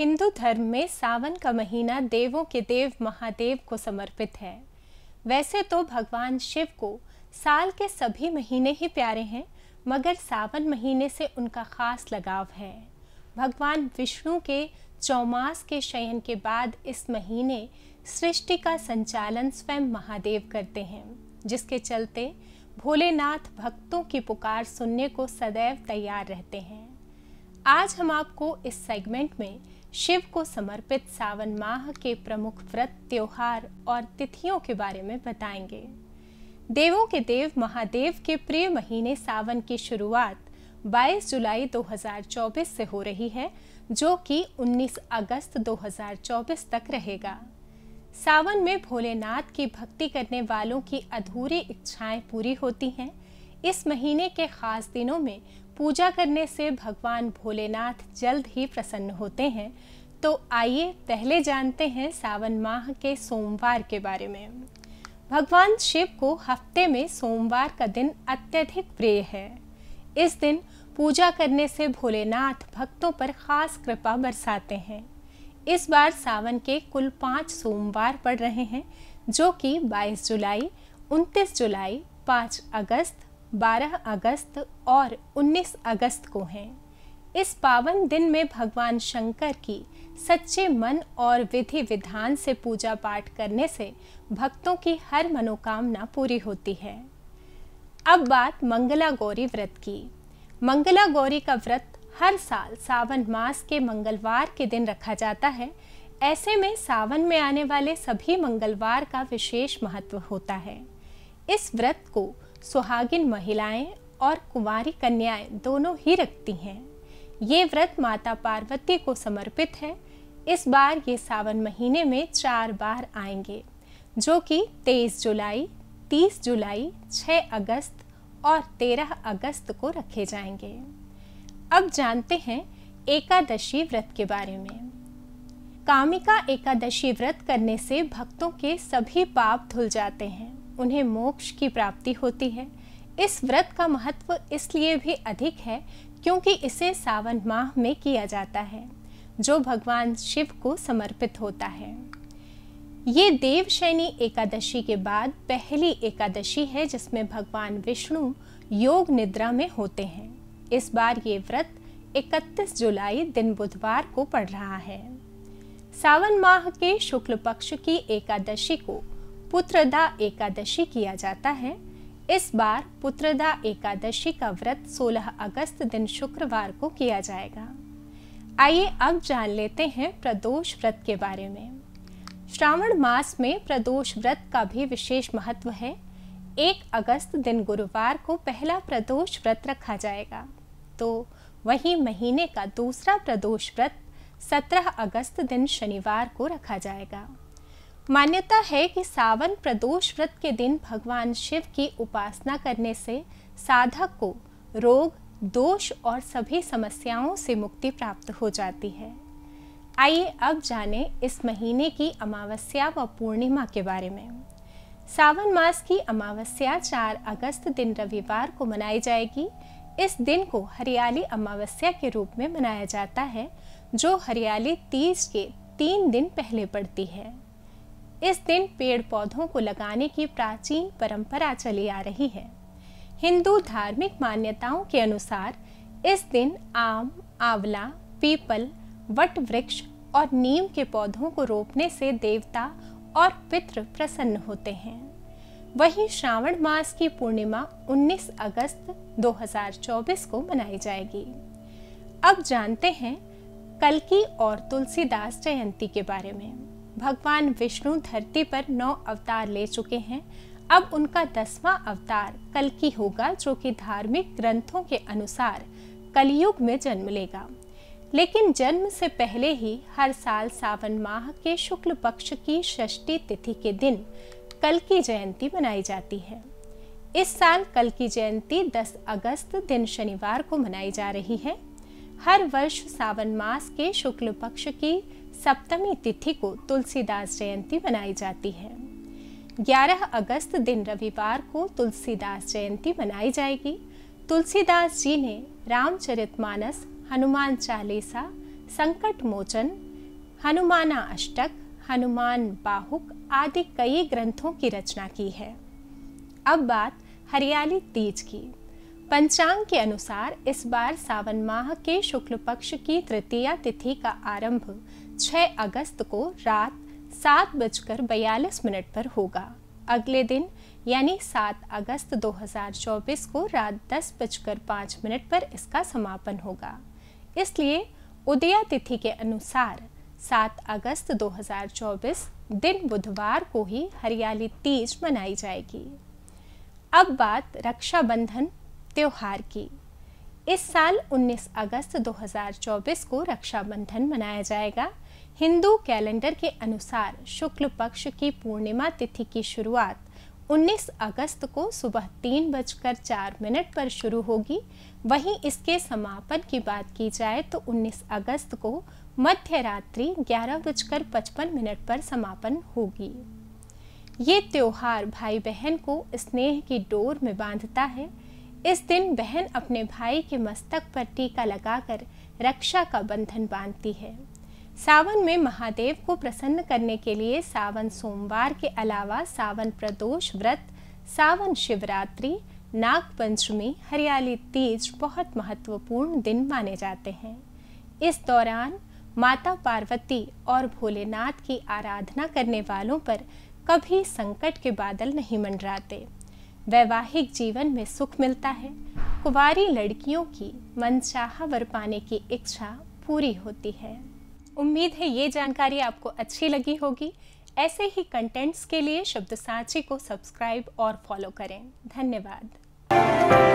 हिंदू धर्म में सावन का महीना देवों के देव महादेव को समर्पित है वैसे तो भगवान शिव को साल के सभी महीने ही प्यारे हैं मगर सावन महीने से उनका खास लगाव है भगवान विष्णु के चौमास के शयन के बाद इस महीने सृष्टि का संचालन स्वयं महादेव करते हैं जिसके चलते भोलेनाथ भक्तों की पुकार सुनने को सदैव तैयार रहते हैं आज हम आपको इस सेगमेंट में शिव को समर्पित सावन माह के प्रमुख व्रत त्योहार और तिथियों के बारे में बताएंगे देवों के देव महादेव के प्रिय महीने सावन की शुरुआत 22 जुलाई 2024 से हो रही है जो कि 19 अगस्त 2024 तक रहेगा सावन में भोलेनाथ की भक्ति करने वालों की अधूरी इच्छाएं पूरी होती हैं इस महीने के खास दिनों में पूजा करने से भगवान भोलेनाथ जल्द ही प्रसन्न होते हैं तो आइए पहले जानते हैं सावन माह के सोमवार के बारे में भगवान शिव को हफ्ते में सोमवार का दिन अत्यधिक प्रिय है इस दिन पूजा करने से भोलेनाथ भक्तों पर खास कृपा बरसाते हैं इस बार सावन के कुल पाँच सोमवार पड़ रहे हैं जो कि 22 जुलाई 29 जुलाई 5 अगस्त 12 अगस्त और 19 अगस्त को हैं इस पावन दिन में भगवान शंकर की सच्चे मन और विधि विधान से पूजा पाठ करने से भक्तों की हर मनोकामना पूरी होती है अब बात मंगला गौरी व्रत की मंगला गौरी का व्रत हर साल सावन मास के मंगलवार के दिन रखा जाता है ऐसे में सावन में आने वाले सभी मंगलवार का विशेष महत्व होता है इस व्रत को सुहागिन महिलाएं और कुमारी कन्याएं दोनों ही रखती हैं ये व्रत माता पार्वती को समर्पित है इस बार ये सावन महीने में चार बार आएंगे जो कि 23 जुलाई 30 जुलाई 6 अगस्त और 13 अगस्त को रखे जाएंगे अब जानते हैं एकादशी व्रत के बारे में कामिका एकादशी व्रत करने से भक्तों के सभी पाप धुल जाते हैं उन्हें मोक्ष की प्राप्ति होती है इस व्रत का महत्व इसलिए भी अधिक है क्योंकि इसे सावन माह में किया जाता है जो भगवान शिव को समर्पित होता है ये देवशैनी एकादशी के बाद पहली एकादशी है जिसमें भगवान विष्णु योग निद्रा में होते हैं इस बार ये व्रत 31 जुलाई दिन बुधवार को पड़ रहा है सावन माह के शुक्ल पक्ष की एकादशी को पुत्रदा एकादशी किया जाता है इस बार पुत्रदा एकादशी का व्रत 16 अगस्त दिन शुक्रवार को किया जाएगा आइए अब जान लेते हैं प्रदोष व्रत के बारे में श्रावण मास में प्रदोष व्रत का भी विशेष महत्व है एक अगस्त दिन गुरुवार को पहला प्रदोष व्रत रखा जाएगा तो वही महीने का दूसरा प्रदोष व्रत 17 अगस्त दिन शनिवार को रखा जाएगा मान्यता है कि सावन प्रदोष व्रत के दिन भगवान शिव की उपासना करने से साधक को रोग दोष और सभी समस्याओं से मुक्ति प्राप्त हो जाती है आइए अब जानें इस महीने की अमावस्या व पूर्णिमा के बारे में सावन मास की अमावस्या 4 अगस्त दिन रविवार को मनाई जाएगी इस दिन को हरियाली अमावस्या के रूप में मनाया जाता है जो हरियाली तीज के तीन दिन पहले पड़ती है इस दिन पेड़ पौधों को लगाने की प्राचीन परंपरा चली आ रही है हिंदू धार्मिक मान्यताओं के अनुसार इस दिन आम आंवला पीपल वट वृक्ष और नीम के पौधों को रोपने से देवता और पितृ प्रसन्न होते हैं वहीं श्रावण मास की पूर्णिमा 19 अगस्त 2024 को मनाई जाएगी अब जानते हैं कलकी और तुलसीदास जयंती के बारे में भगवान विष्णु धरती पर नौ अवतार ले चुके हैं अब उनका दसवां अवतार की होगा जो कि धार्मिक ग्रंथों के अनुसार कलयुग में जन्म लेगा लेकिन जन्म से पहले ही हर साल सावन माह के शुक्ल पक्ष की षष्ठी तिथि के दिन कल की जयंती मनाई जाती है इस साल कल की जयंती 10 अगस्त दिन शनिवार को मनाई जा रही है हर वर्ष सावन मास के शुक्ल पक्ष की सप्तमी तिथि को तुलसीदास जयंती मनाई जाती है 11 अगस्त दिन रविवार को तुलसीदास जयंती मनाई जाएगी तुलसीदास जी ने रामचरितमानस हनुमान चालीसा संकट मोचन हनुमाना अष्टक हनुमान बाहुक आदि कई ग्रंथों की रचना की है अब बात हरियाली तीज की पंचांग के अनुसार इस बार सावन माह के शुक्ल पक्ष की तृतीया तिथि का आरंभ 6 अगस्त को रात सात बजकर बयालीस मिनट पर होगा अगले दिन यानी 7 अगस्त 2024 को रात दस बजकर पाँच मिनट पर इसका समापन होगा इसलिए उदया तिथि के अनुसार 7 अगस्त 2024 दिन बुधवार को ही हरियाली तीज मनाई जाएगी अब बात रक्षाबंधन त्यौहार की इस साल 19 अगस्त 2024 को रक्षाबंधन मनाया जाएगा हिंदू कैलेंडर के अनुसार शुक्ल पक्ष की पूर्णिमा तिथि की शुरुआत 19 अगस्त को सुबह तीन बजकर चार मिनट पर शुरू होगी वहीं इसके समापन की बात की जाए तो 19 अगस्त को मध्य रात्रि ग्यारह बजकर पचपन मिनट पर समापन होगी ये त्यौहार भाई बहन को स्नेह की डोर में बांधता है इस दिन बहन अपने भाई के मस्तक पर टीका लगाकर रक्षा का बंधन बांधती है सावन में महादेव को प्रसन्न करने के लिए सावन सोमवार के अलावा सावन प्रदोष व्रत सावन शिवरात्रि नाग पंचमी हरियाली तीज बहुत महत्वपूर्ण दिन माने जाते हैं इस दौरान माता पार्वती और भोलेनाथ की आराधना करने वालों पर कभी संकट के बादल नहीं मंडराते वैवाहिक जीवन में सुख मिलता है कुवारी लड़कियों की मनचाहा वर पाने की इच्छा पूरी होती है उम्मीद है ये जानकारी आपको अच्छी लगी होगी ऐसे ही कंटेंट्स के लिए शब्द साची को सब्सक्राइब और फॉलो करें धन्यवाद